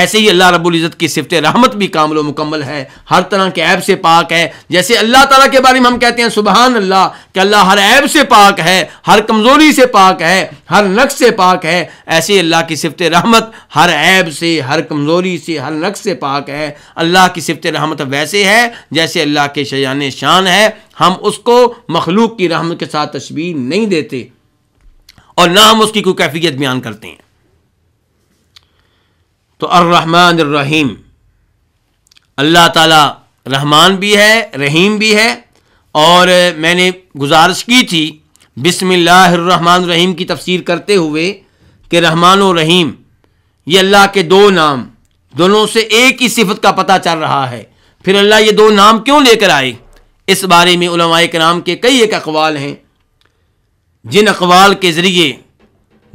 ऐसे ही अल्लाह रब्बुल इज़्ज़त की सिफत रहमत भी कामल मुकम्मल है हर तरह के ऐब से पाक है जैसे अल्लाह ताला के बारे में हम कहते हैं सुबहान अल्लाह कि अल्लाह हर ऐब से पाक है हर कमज़ोरी से पाक है हर नक्श से पाक है ऐसे ही अल्लाह की सिफत रहमत हर ऐब से हर कमज़ोरी से हर नक्श से पाक है अल्लाह की सिफत रहमत वैसे है जैसे अल्लाह के शयान शान है हम उसको मखलूक की रहमत के साथ तशबी नहीं देते और ना हम उसकी कोई कैफियत बयान करते हैं तो अर्रहमान रहीम अल्लाह ताला रहमान भी है रहीम भी है और मैंने गुजारिश की थी बिसमिल्लाहमान रहीम की तफसीर करते हुए कि रहमान रहीम ये अल्लाह के दो नाम दोनों से एक ही सिफत का पता चल रहा है फिर अल्लाह ये दो नाम क्यों लेकर आए इस बारे में कराम के कई एक अकवाल हैं जिन अकवाल के ज़रिए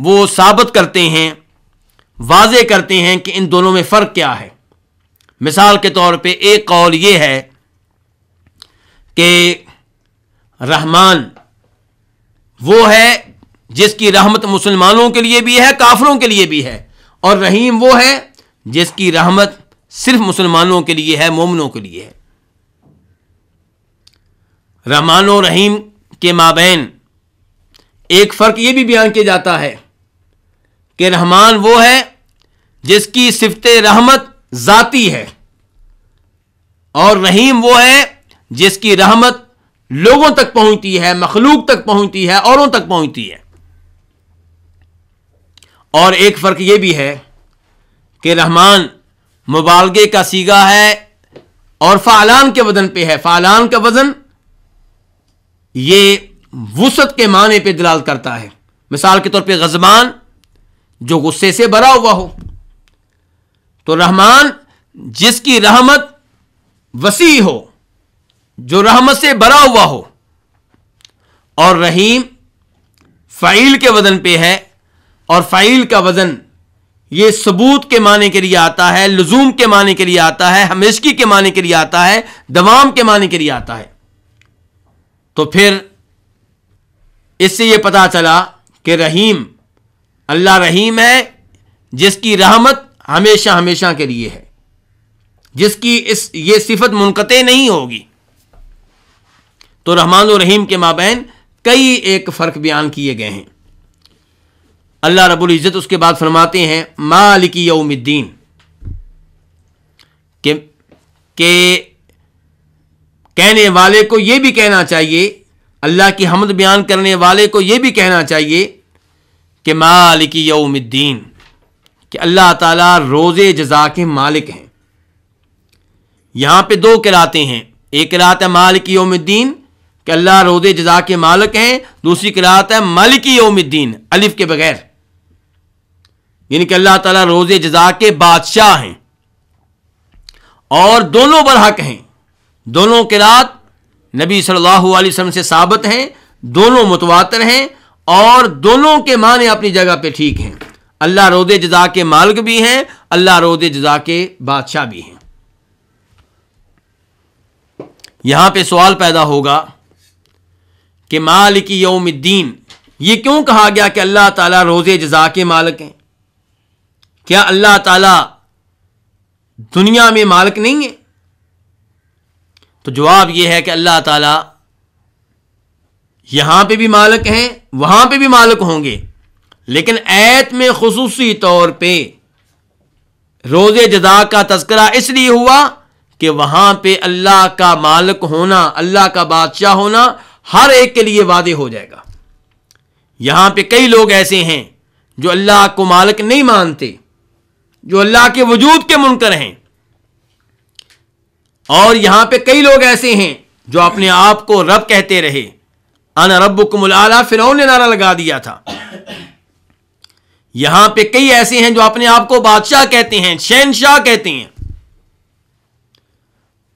वो साबित करते हैं वाजे करते हैं कि इन दोनों में फ़र्क क्या है मिसाल के तौर पर एक कौल यह है कि रहमान वो है जिसकी रहमत मुसलमानों के लिए भी है काफरों के लिए भी है और रहीम वो है जिसकी रहमत सिर्फ मुसलमानों के लिए है मोमनों के लिए है रहमान और रहीम के माबेन एक फ़र्क यह भी बयान किया जाता है कि रहमान वो है जिसकी सिफत रहमत ज़ाती है और रहीम वो है जिसकी रहमत लोगों तक पहुंचती है मखलूक तक पहुंचती है औरों तक पहुंचती है और एक फ़र्क यह भी है कि रहमान मुबालगे का सीगा है और फ़ालान के वज़न पे है फ़ालान का वज़न ये वसत के माने पे दलाल करता है मिसाल के तौर पे गजबान जो गुस्से से भरा हुआ हो तो रहमान जिसकी रहमत वसी हो जो रहमत से भरा हुआ हो और रहीम फ़ाइल के वज़न पे है और फ़ाइल का वज़न ये सबूत के माने के लिए आता है लजूम के माने के लिए आता है हमेशकी के माने के लिए आता है दवाम के माने के लिए आता है तो फिर इससे यह पता चला कि रहीम अल्लाह रहीम है जिसकी रहमत हमेशा हमेशा के लिए है जिसकी इस ये सिफत मुनकते नहीं होगी तो रहमान रहीम के माबेन कई एक फ़र्क बयान किए गए हैं अल्लाह रबुल इज़्ज़त उसके बाद फरमाते हैं मालिकी यौमुद्दीन के, के कहने वाले को यह भी कहना चाहिए अल्लाह की हमद बयान करने वाले को ये भी कहना चाहिए कि मालिक यौमद्दीन कि अल्लाह ताला रोजे जजा के मालिक हैं यहाँ पे दो किराते हैं एक किरात है मालिक योमद्दीन कि अल्लाह रोजे जजा के मालिक हैं दूसरी किरात है मालिक योमद्दीन अलिफ के बगैर यानी कि अल्लाह ताला रोजे जजा के बादशाह हैं और दोनों बरहक हैं दोनों किरात नबी सल्लल्लाहु अलैहि वसल्लम से साबित हैं दोनों मुतवातर हैं और दोनों के माने अपनी जगह पे ठीक हैं अल्लाह रोद जजा के मालिक भी हैं अल्लाह रोद जजा के बादशाह भी हैं यहां पे सवाल पैदा होगा कि मालिक यौमद्दीन ये क्यों कहा गया कि अल्लाह ताला रोज़ जजा के मालिक हैं क्या अल्लाह ताला दुनिया में मालिक नहीं है तो जवाब यह है कि अल्लाह ताला यहां पे भी मालक हैं वहां पे भी मालक होंगे लेकिन ऐत में खसूसी तौर पे रोज़ जदा का तस्करा इसलिए हुआ कि वहां पे अल्लाह का मालक होना अल्लाह का बादशाह होना हर एक के लिए वादे हो जाएगा यहां पे कई लोग ऐसे हैं जो अल्लाह को मालक नहीं मानते जो अल्लाह के वजूद के मुनकर हैं और यहां पे कई लोग ऐसे हैं जो अपने आप को रब कहते रहे अन रब आला फिरौन ने नारा लगा दिया था यहां पे कई ऐसे हैं जो अपने आप को बादशाह कहते हैं शहनशाह कहते हैं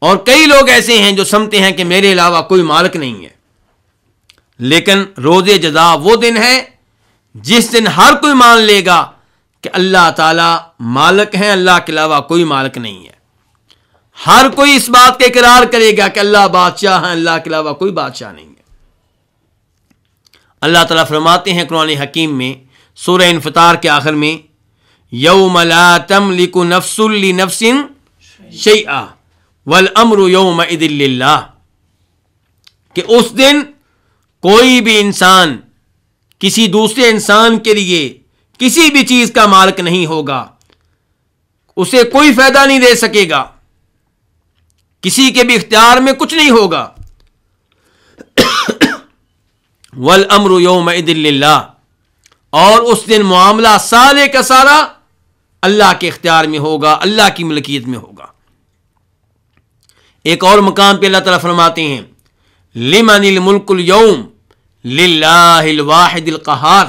और कई लोग ऐसे हैं जो समझते हैं कि मेरे अलावा कोई मालिक नहीं है लेकिन रोजे जजा वो दिन है जिस दिन हर कोई मान लेगा कि अल्लाह ताला मालिक है अल्लाह के अलावा कोई मालिक नहीं है हर कोई इस बात का इकरार करेगा कि अल्लाह बादशाह है अल्लाह के अलावा कोई बादशाह नहीं अल्लाह ताला फरमाते हैं कुरान हकीम में सूर्य इनफतार के आखिर में यौम ला तमलिकु नफसुल्ली नफसिन शैआ वल अमरु यो इदिल्ला कि उस दिन कोई भी इंसान किसी दूसरे इंसान के लिए किसी भी चीज़ का मालक नहीं होगा उसे कोई फ़ायदा नहीं दे सकेगा किसी के भी इख्तियार में कुछ नहीं होगा वल अमर योम और उस दिन मामला सारे का सारा अल्लाह के इख्तियार में होगा अल्लाह की मलकियत में होगा एक और मकाम पर अल्लाह ताला फरमाते हैं लिमनिल मुल्कुल यौम लाहिल कहार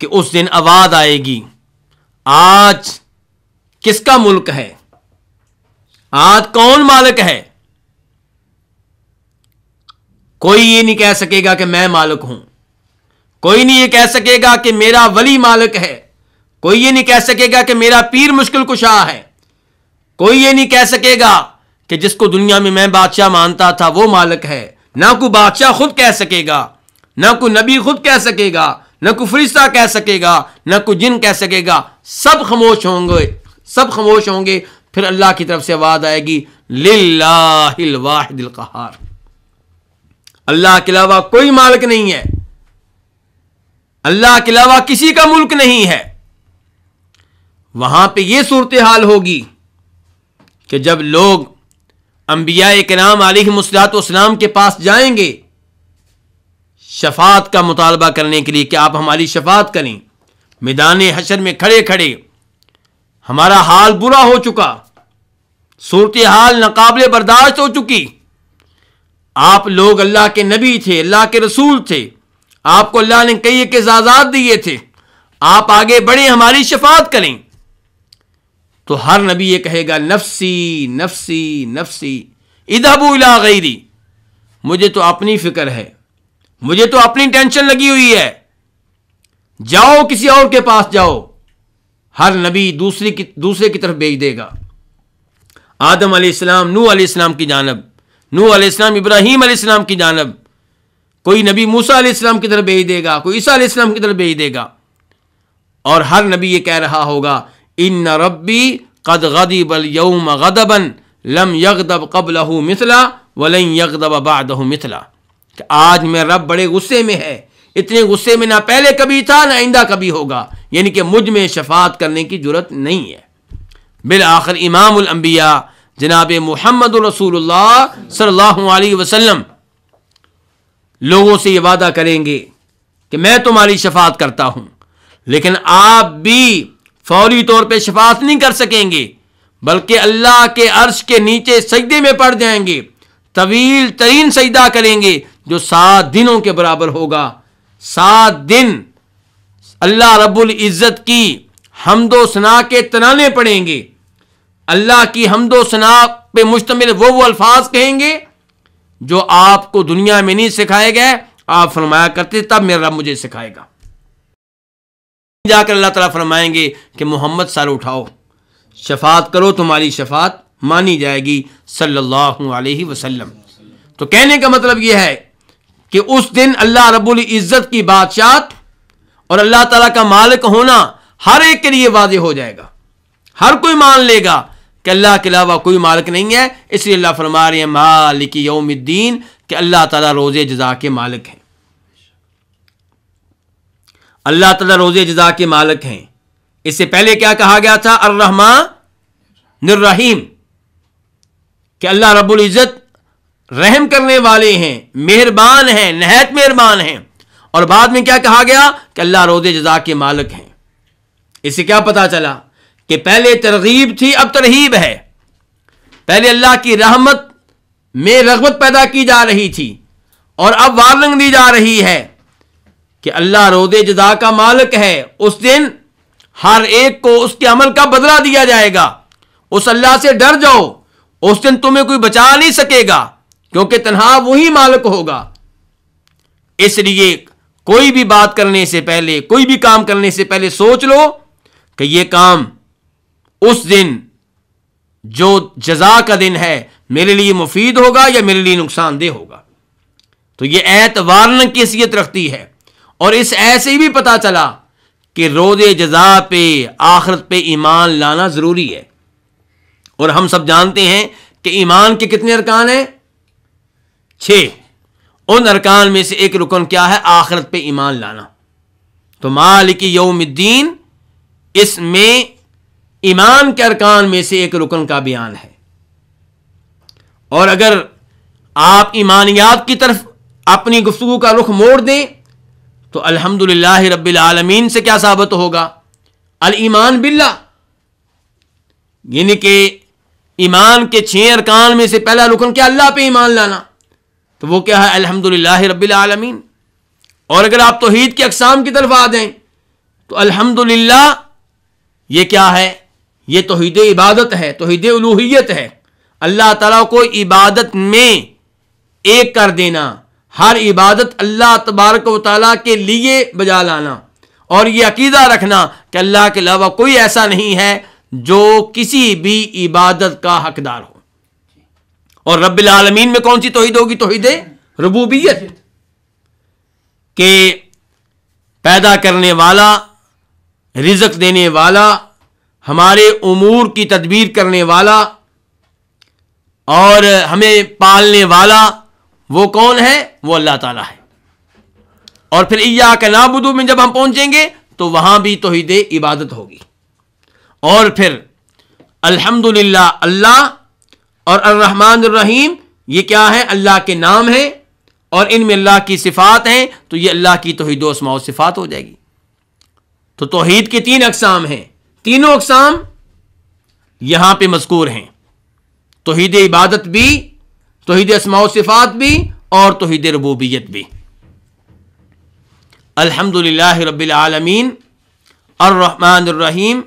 कि उस दिन आवाज़ आएगी आज किसका मुल्क है आज कौन मालिक है कोई ये नहीं कह सकेगा कि मैं मालिक हूं कोई नहीं ये कह सकेगा कि मेरा वली मालिक है कोई ये नहीं कह सकेगा कि मेरा पीर मुश्किल कुशा है कोई ये नहीं कह सकेगा कि जिसको दुनिया में मैं बादशाह मानता था वो मालिक है ना को बादशाह खुद कह सकेगा ना को नबी खुद कह सकेगा ना को फरिश्ता कह सकेगा ना को जिन कह सकेगा सब खामोश होंगे सब खामोश होंगे फिर अल्लाह की तरफ से आवाज़ आएगी लिल्लाहिल वाहिदिल कहार अल्लाह के अलावा कोई मालिक नहीं है अल्लाह के अलावा किसी का मुल्क नहीं है वहां पे ये सूरत हाल होगी कि जब लोग अंबिया के नाम इस्लाम के पास जाएंगे शफात का मुतालबा करने के लिए कि आप हमारी शफात करें मैदान हशर में खड़े खड़े हमारा हाल बुरा हो चुका सूरत हाल नाकबले बर्दाश्त हो चुकी आप लोग अल्लाह के नबी थे अल्लाह के रसूल थे आपको अल्लाह ने कई एक एजाजात दिए थे आप आगे बढ़े हमारी शफात करें तो हर नबी ये कहेगा नफसी नफसी नफसी इदाबू इला गैरी मुझे तो अपनी फिक्र है मुझे तो अपनी टेंशन लगी हुई है जाओ किसी और के पास जाओ हर नबी दूसरी की दूसरे की तरफ भेज देगा आदम अलैहिस्सलाम नू अलैहिस्सलाम की जानब नू आलाम इब्राहिम आलाम की जानब कोई नबी मूसा आलाम की तरफ भेज देगा कोई ईसा आलाम की तरफ भेज देगा और हर नबी ये कह रहा होगा इन रब्बी कद गदी बल यौम गदबन लम यकदब कबल मिथिला वलम यकदब बाद मिथिला कि आज मैं रब बड़े गुस्से में है इतने गुस्से में ना पहले कभी था ना आइंदा कभी होगा यानी कि मुझ में शफात करने की जरूरत नहीं है बिल आखिर इमाम अम्बिया जनाब मोहम्मद रसूल सल्लल्लाहु अलैहि लोगों से ये वादा करेंगे कि मैं तुम्हारी शफात करता हूं लेकिन आप भी फौरी तौर पर शफात नहीं कर सकेंगे बल्कि अल्लाह के अर्श के नीचे सजदे में पड़ जाएंगे तवील तरीन सजदा करेंगे जो सात दिनों के बराबर होगा सात दिन अल्लाह रब्बुल इज़्ज़त की हमदो सना के तनाने पड़ेंगे अल्लाह की हमदो सना पे मुश्तमिल वो वो अल्फाज कहेंगे जो आपको दुनिया में नहीं सिखाए गए आप फरमाया करते तब मेरा रब मुझे सिखाएगा जाकर अल्लाह तला फरमाएंगे कि मोहम्मद सर उठाओ शफात करो तुम्हारी शफात मानी जाएगी सल्लल्लाहु अलैहि वसल्लम तो कहने का मतलब यह है कि उस दिन अल्लाह रबुल इज़्ज़त की बादशाह और अल्लाह तला का मालिक होना हर एक के लिए वाज हो जाएगा हर कोई मान लेगा कि अल्लाह के अलावा कोई मालिक नहीं है इसलिए अल्लाह फरमा रहे हैं मालिक यौमद्दीन कि अल्लाह ताला रोजे जजा के मालिक हैं अल्लाह ताला रोजे जजा के मालिक हैं इससे पहले क्या कहा गया था अर्रहमा निर्रहीम कि अल्लाह रबुल्जत इज़्ज़त रहम करने वाले हैं मेहरबान हैं नहत मेहरबान हैं और बाद में क्या कहा गया कि अल्लाह रोजे जजा के मालिक हैं इससे क्या पता चला कि पहले तरगीब थी अब तरहीब है पहले अल्लाह की रहमत में रगबत पैदा की जा रही थी और अब वार्निंग दी जा रही है कि अल्लाह रोदे जदा का मालिक है उस दिन हर एक को उसके अमल का बदला दिया जाएगा उस अल्लाह से डर जाओ उस दिन तुम्हें कोई बचा नहीं सकेगा क्योंकि तनहा वही मालिक होगा इसलिए कोई भी बात करने से पहले कोई भी काम करने से पहले सोच लो कि यह काम उस दिन जो जजा का दिन है मेरे लिए मुफीद होगा या मेरे लिए नुकसानदेह होगा तो ये ऐत वारण की हैसियत रखती है और इस ऐसे ही भी पता चला कि रोजे जजा पे आखरत पे ईमान लाना ज़रूरी है और हम सब जानते हैं कि ईमान के कितने अरकान हैं छ उन अरकान में से एक रुकन क्या है आखरत पे ईमान लाना तो मालिक यौमुद्दीन इसमें ईमान के अरकान में से एक रुकन का बयान है और अगर आप ईमानियात की तरफ अपनी गुफ्तु का रुख मोड़ दें तो अल्हम्दुलिल्लाह रब्बिल आलमीन से क्या साबित होगा अल ईमान बिल्ला यानी कि ईमान के छह अरकान में से पहला रुकन क्या अल्लाह पे ईमान लाना तो वो क्या है अल्हम्दुलिल्लाह रब्बिल आलमीन और अगर आप तोहीद के अकसाम की तरफ आ जाए तो अल्हम्दुलिल्लाह ये क्या है ये तोहद इबादत है तोहद उलूहियत है अल्लाह तला को इबादत में एक कर देना हर इबादत अल्लाह तबारक वाली के लिए बजा लाना और ये अकीदा रखना कि अल्लाह के अलावा कोई ऐसा नहीं है जो किसी भी इबादत का हकदार हो और रबालमीन में कौन सी तोहद होगी तोहद रबूबियत के पैदा करने वाला रिजक देने वाला हमारे उमूर की तदबीर करने वाला और हमें पालने वाला वो कौन है वो अल्लाह ताला है और फिर ईया के नाबुदू में जब हम पहुंचेंगे तो वहां भी तोहद इबादत होगी और फिर अल्हम्दुलिल्लाह अल्लाह और अर्रहमान रहीम ये क्या है अल्लाह के नाम है और इनमें अल्लाह की सिफ़ात हैं तो ये अल्लाह की तोहद वसमा सिफ़ात हो जाएगी तो तोहद की तीन अकसाम हैं तीनों अकसाम यहां पे मजकूर हैं तोहद इबादत भी तोहद असमाओ सिफात भी और तोहद रबूबियत भी अल्हम्दुलिल्लाह रबालमीन अर्रहमानरहीम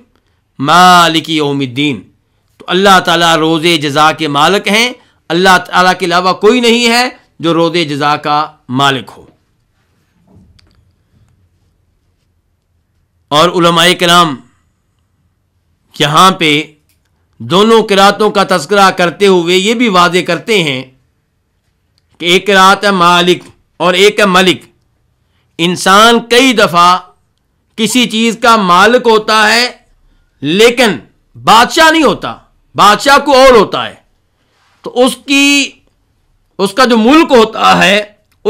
मालिक योमुद्दीन तो अल्लाह ताला रोज़े जजा के मालिक हैं अल्लाह ताला के अलावा कोई नहीं है जो रोज़े जजा का मालिक हो और उलमाए यहाँ पे दोनों किरातों का तस्करा करते हुए ये भी वादे करते हैं कि एक रात है मालिक और एक है मलिक इंसान कई दफ़ा किसी चीज़ का मालिक होता है लेकिन बादशाह नहीं होता बादशाह को और होता है तो उसकी उसका जो मुल्क होता है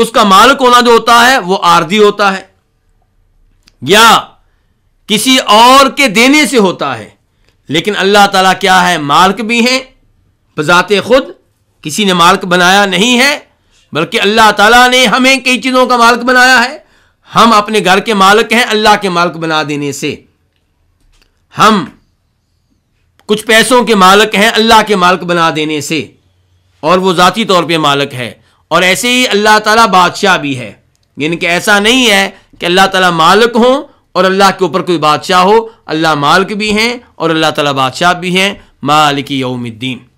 उसका मालिक होना जो होता है वो आरजी होता है या किसी और के देने से होता है लेकिन अल्लाह ताला क्या है मालक भी हैं बज़ात खुद किसी ने मालक बनाया नहीं है बल्कि अल्लाह ताला ने हमें कई चीज़ों का मालिक बनाया है हम अपने घर के मालक हैं अल्लाह के मालक बना देने से हम कुछ पैसों के मालक हैं अल्लाह के मालक बना देने से और वो ज़ाती तौर पे मालक है और ऐसे ही अल्लाह ताला बादशाह भी है यानी कि ऐसा नहीं है कि अल्लाह ताला मालिक हों और अल्लाह के ऊपर कोई बादशाह हो अल्लाह मालिक भी हैं और अल्लाह ताला बादशाह भी हैं मालिक यौमुद्दीन